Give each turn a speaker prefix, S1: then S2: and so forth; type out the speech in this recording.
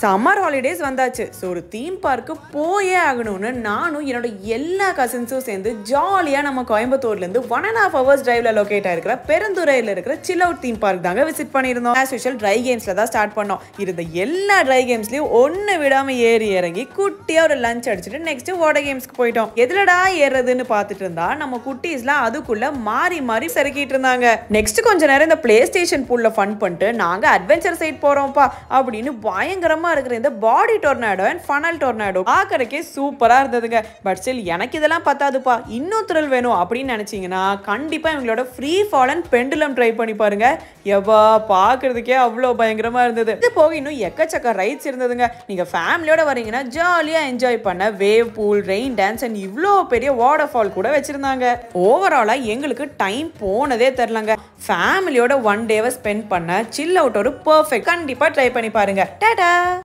S1: Summer holidays வந்தாச்சு so ஒரு theme பார்க்கு போயே ஆகணும்னு நானும் என்னோட எல்லா கசின்ஸும் சேர்ந்து ஜாலியாக நம்ம கோயம்புத்தூர்லேருந்து ஒன் அண்ட் ஆஃப் ஹவர்ஸ் டிரைவ்ல லொக்கேட் ஆயிருக்கிற பெருந்துறையில் இருக்கிற சில் அவுட் தீம் பார்க் தாங்க விசிட் பண்ணியிருந்தோம் ஆஸ் யூஷுவல் ட்ரை கேம்ஸில் தான் ஸ்டார்ட் பண்ணோம் இருந்த எல்லா ட்ரை கேம்ஸ்லையும் ஒன்று விடாமல் ஏறி இறங்கி குட்டியாக ஒரு லஞ்ச் அடிச்சுட்டு நெக்ஸ்ட் ஓட கேம்ஸ்க்கு போயிட்டோம் எதுலடா ஏறுறதுன்னு பார்த்துட்டு இருந்தா நம்ம குட்டீஸ்லாம் அதுக்குள்ளே மாறி மாறி சறுக்கிட்டு இருந்தாங்க நெக்ஸ்ட் கொஞ்ச நேரம் இந்த பிளே ஸ்டேஷன் பூலில் ஃபன் பண்ணிட்டு நாங்கள் அட்வென்ச்சர் சைட் போகிறோம்ப்பா அப்படின்னு பயங்கர பயங்கரமா இருக்கிற இந்த body tornado and funnel tornado பார்க்கறக்கே சூப்பராக இருந்ததுங்க பட் ஸ்டில் எனக்கு இதெல்லாம் பத்தாதுப்பா இன்னும் திரல் வேணும் அப்படின்னு நினச்சிங்கன்னா கண்டிப்பாக இவங்களோட free fall and pendulum try பண்ணி பாருங்க எவ்வா பார்க்கறதுக்கே அவ்வளோ பயங்கரமாக இருந்தது இது போக இன்னும் எக்கச்சக்க ரைட்ஸ் இருந்ததுங்க நீங்கள் ஃபேமிலியோட வரீங்கன்னா ஜாலியாக என்ஜாய் பண்ண wave pool rain dance and இவ்வளோ பெரிய வாட்டர் ஃபால் கூட வச்சுருந்தாங்க ஓவராலாக எங்களுக்கு டைம் போனதே தெரிலங்க ஃபேமிலியோட ஒன் டேவை ஸ்பெண்ட் பண்ண சில் அவுட் ஒரு பர்ஃபெக்ட் கண்டிப்பாக ட்ரை பண்ணி பாருங்க டாடா 감사합니다.